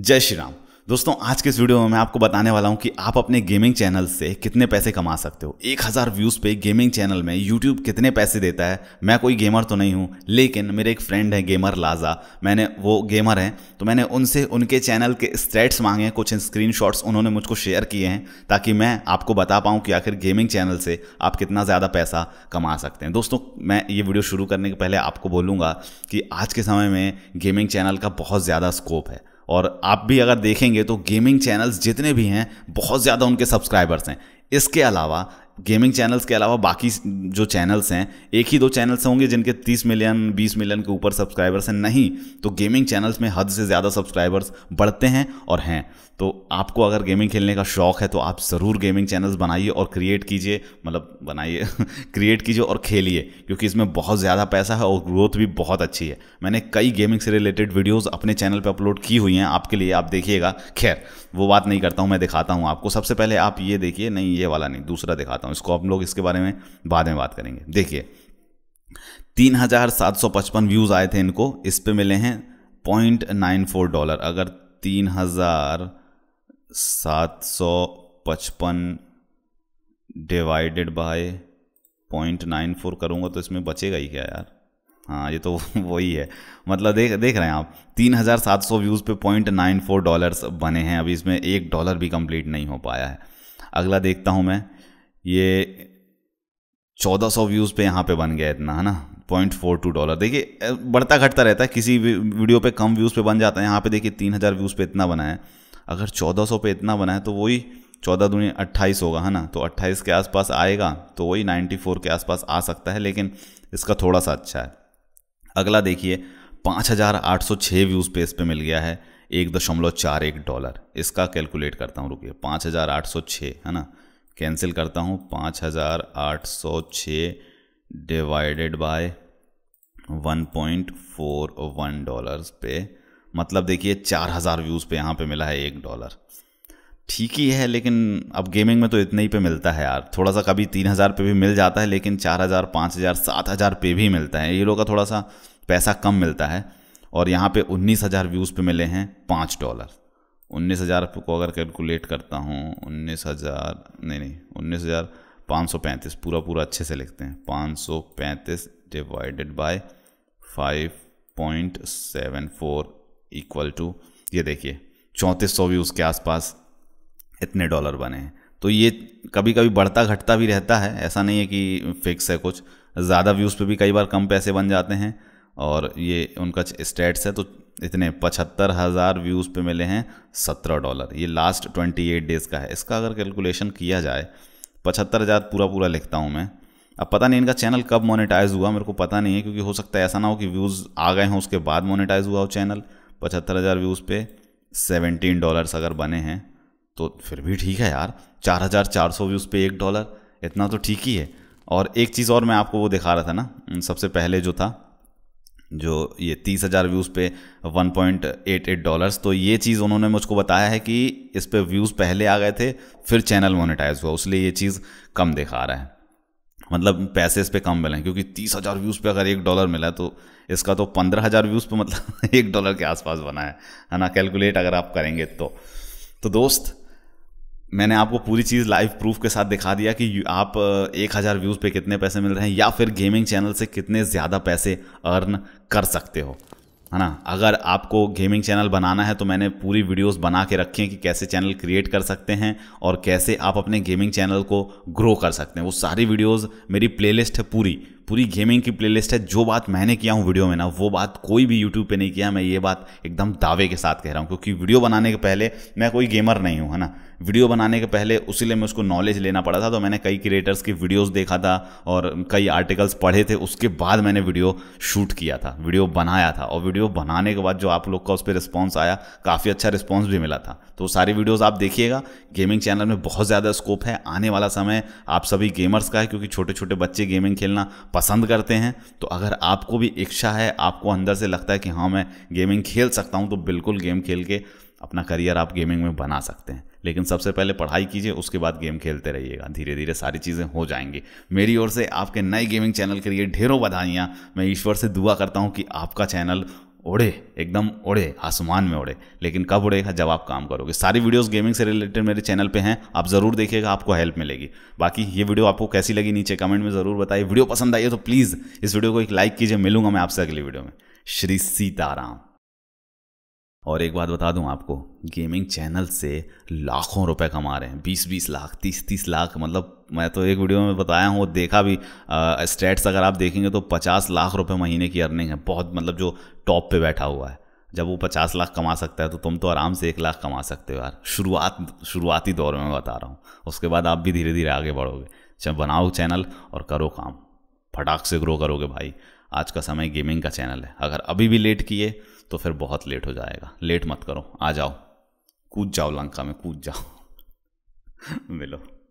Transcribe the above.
जय श्री राम दोस्तों आज के इस वीडियो में मैं आपको बताने वाला हूं कि आप अपने गेमिंग चैनल से कितने पैसे कमा सकते हो एक हज़ार व्यूज़ पे गेमिंग चैनल में यूट्यूब कितने पैसे देता है मैं कोई गेमर तो नहीं हूं लेकिन मेरे एक फ्रेंड है गेमर लाजा मैंने वो गेमर हैं तो मैंने उनसे उनके चैनल के स्ट्रेट्स मांगे हैं कुछ स्क्रीन उन्होंने मुझको शेयर किए हैं ताकि मैं आपको बता पाऊँ कि आखिर गेमिंग चैनल से आप कितना ज़्यादा पैसा कमा सकते हैं दोस्तों मैं ये वीडियो शुरू करने के पहले आपको बोलूँगा कि आज के समय में गेमिंग चैनल का बहुत ज़्यादा स्कोप है और आप भी अगर देखेंगे तो गेमिंग चैनल्स जितने भी हैं बहुत ज़्यादा उनके सब्सक्राइबर्स हैं इसके अलावा गेमिंग चैनल्स के अलावा बाकी जो चैनल्स हैं एक ही दो चैनल्स होंगे जिनके 30 मिलियन 20 मिलियन के ऊपर सब्सक्राइबर्स हैं नहीं तो गेमिंग चैनल्स में हद से ज़्यादा सब्सक्राइबर्स बढ़ते हैं और हैं तो आपको अगर गेमिंग खेलने का शौक़ है तो आप ज़रूर गेमिंग चैनल्स बनाइए और क्रिएट कीजिए मतलब बनाइए क्रिएट कीजिए और खेलिए क्योंकि इसमें बहुत ज़्यादा पैसा है और ग्रोथ भी बहुत अच्छी है मैंने कई गेमिंग से रिलेटेड वीडियोज़ अपने चैनल पर अपलोड की हुई हैं आपके लिए आप देखिएगा खैर वो बात नहीं करता हूँ मैं दिखाता हूँ आपको सबसे पहले आप ये देखिए नहीं ये वाला नहीं दूसरा दिखाता बताता हूँ इसको हम लोग इसके बारे में बाद में बात करेंगे देखिए तीन हज़ार सात सौ पचपन व्यूज़ आए थे इनको इस पर मिले हैं पॉइंट नाइन फोर डॉलर अगर तीन हज़ार सात सौ पचपन divided by point nine four करूँगा तो इसमें बचेगा ही क्या यार हाँ ये तो वही है मतलब देख देख रहे हैं आप तीन हज़ार सात सौ व्यूज़ पे पॉइंट नाइन फोर डॉलर्स बने हैं अभी इसमें एक डॉलर भी कंप्लीट नहीं हो पाया है अगला देखता हूँ मैं ये 1400 व्यूज़ पे यहाँ पे बन गया इतना है ना पॉइंट फोर टू डॉलर देखिए बढ़ता घटता रहता है किसी वीडियो पे कम व्यूज़ पे बन जाता है यहाँ पे देखिए तीन हज़ार व्यूज़ पे इतना बना है अगर चौदह सौ पे इतना बना है तो वही चौदह दूनी अट्ठाईस होगा है ना तो अट्ठाईस के आसपास आएगा तो वही नाइन्टी फोर के आसपास आ सकता है लेकिन इसका थोड़ा सा अच्छा है अगला देखिए पाँच हज़ार आठ सौ छः व्यूज़ पे इस पर मिल गया है एक दशमलव चार एक डॉलर इसका कैलकुलेट करता हूँ रुकिए पाँच हज़ार आठ सौ छः है ना कैंसिल करता हूँ पाँच हज़ार आठ सौ छः divided by one point four one dollars पे मतलब देखिए चार हज़ार व्यूज़ पे यहाँ पे मिला है एक डॉलर ठीक ही है लेकिन अब गेमिंग में तो इतने ही पे मिलता है यार थोड़ा सा कभी तीन हज़ार पे भी मिल जाता है लेकिन चार हज़ार पाँच हज़ार सात हज़ार पे भी मिलता है ये लोग का थोड़ा सा पैसा कम मिलता है और यहाँ पे उन्नीस हज़ार व्यूज़ पे मिले हैं पाँच डॉलर उन्नीस हज़ार को अगर कैलकुलेट करता हूँ उन्नीस हज़ार नहीं नहीं उन्नीस हज़ार पाँच सौ पैंतीस पूरा पूरा अच्छे से लिखते हैं पाँच सौ पैंतीस divided by five point seven four equal to ये देखिए चौंतीस सौ भी उसके आसपास इतने डॉलर बने हैं तो ये कभी कभी बढ़ता घटता भी रहता है ऐसा नहीं है कि फिक्स है कुछ ज़्यादा व्यूज़ पे भी कई बार कम पैसे बन जाते हैं और ये उनका स्टेट्स है तो इतने पचहत्तर हज़ार व्यूज़ पे मिले हैं सत्रह डॉलर ये लास्ट ट्वेंटी एट डेज़ का है इसका अगर कैलकुलेशन किया जाए पचहत्तर हज़ार पूरा पूरा लिखता हूँ मैं अब पता नहीं इनका चैनल कब मोनेटाइज हुआ मेरे को पता नहीं है क्योंकि हो सकता है ऐसा ना हो कि व्यूज़ आ गए हों उसके बाद मोनेटाइज हुआ हो चैनल पचहत्तर हज़ार व्यूज़ पे सेवेंटीन डॉलर्स अगर बने हैं तो फिर भी ठीक है यार चार हज़ार चार सौ व्यूज़ पे एक डॉलर इतना तो ठीक ही है और एक चीज़ और मैं आपको वो दिखा रहा था ना सबसे पहले जो था जो ये तीस हज़ार व्यूज़ पे 1.88 डॉलर्स तो ये चीज़ उन्होंने मुझको बताया है कि इस पर व्यूज़ पहले आ गए थे फिर चैनल मोनेटाइज हुआ उसलिए ये चीज़ कम दिखा रहा है मतलब पैसे इस पर कम मिले क्योंकि तीस हज़ार व्यूज़ पे अगर एक डॉलर मिला तो इसका तो पंद्रह हज़ार व्यूज़ पे मतलब एक डॉलर के आसपास बना है है ना कैलकुलेट अगर आप करेंगे तो तो दोस्त मैंने आपको पूरी चीज़ लाइव प्रूफ के साथ दिखा दिया कि आप एक हज़ार व्यूज़ पे कितने पैसे मिल रहे हैं या फिर गेमिंग चैनल से कितने ज़्यादा पैसे अर्न कर सकते हो है ना अगर आपको गेमिंग चैनल बनाना है तो मैंने पूरी वीडियोस बना के रखी हैं कि कैसे चैनल क्रिएट कर सकते हैं और कैसे आप अपने गेमिंग चैनल को ग्रो कर सकते हैं वो सारी वीडियोस मेरी प्लेलिस्ट है पूरी पूरी गेमिंग की प्लेलिस्ट है जो बात मैंने किया हूँ वीडियो में ना वो बात कोई भी यूट्यूब पे नहीं किया मैं ये बात एकदम दावे के साथ कह रहा हूँ क्योंकि वीडियो बनाने के पहले मैं कोई गेमर नहीं हूँ है ना वीडियो बनाने के पहले उसी लिए मैं उसको नॉलेज लेना पड़ा था तो मैंने कई क्रिएटर्स की वीडियोस देखा था और कई आर्टिकल्स पढ़े थे उसके बाद मैंने वीडियो शूट किया था वीडियो बनाया था और वीडियो बनाने के बाद जो आप लोग का उस पर रिस्पॉन्स आया काफ़ी अच्छा रिस्पॉन्स भी मिला था तो सारी वीडियोज़ आप देखिएगा गेमिंग चैनल में बहुत ज़्यादा स्कोप है आने वाला समय आप सभी गेमर्स का है क्योंकि छोटे छोटे बच्चे गेमिंग खेलना पसंद करते हैं तो अगर आपको भी इच्छा है आपको अंदर से लगता है कि हाँ मैं गेमिंग खेल सकता हूँ तो बिल्कुल गेम खेल के अपना करियर आप गेमिंग में बना सकते हैं लेकिन सबसे पहले पढ़ाई कीजिए उसके बाद गेम खेलते रहिएगा धीरे धीरे सारी चीज़ें हो जाएंगी मेरी ओर से आपके नए गेमिंग चैनल के लिए ढेरों बधाइयाँ मैं ईश्वर से दुआ करता हूँ कि आपका चैनल उड़े एकदम उड़े आसमान में उड़े लेकिन कब उड़ेगा जब आप काम करोगे सारी वीडियोस गेमिंग से रिलेटेड मेरे चैनल पे हैं आप ज़रूर देखिएगा आपको हेल्प मिलेगी बाकी ये वीडियो आपको कैसी लगी नीचे कमेंट में ज़रूर बताइए वीडियो पसंद आई है तो प्लीज़ इस वीडियो को एक लाइक कीजिए मिलूंगा मैं आपसे अगली वीडियो में श्री सीताराम और एक बात बता दूं आपको गेमिंग चैनल से लाखों रुपए कमा रहे हैं बीस बीस लाख तीस तीस लाख मतलब मैं तो एक वीडियो में बताया हूँ देखा भी स्टेट्स अगर आप देखेंगे तो पचास लाख रुपए महीने की अर्निंग है बहुत मतलब जो टॉप पे बैठा हुआ है जब वो पचास लाख कमा सकता है तो तुम तो आराम से एक लाख कमा सकते हो यार शुरुआत शुरुआती दौर में बता रहा हूँ उसके बाद आप भी धीरे धीरे आगे बढ़ोगे चाहे अच्छा, बनाओ चैनल और करो काम फटाक से ग्रो करोगे भाई आज का समय गेमिंग का चैनल है अगर अभी भी लेट किए तो फिर बहुत लेट हो जाएगा लेट मत करो आ जाओ कूद जाओ लंका में कूद जाओ मिलो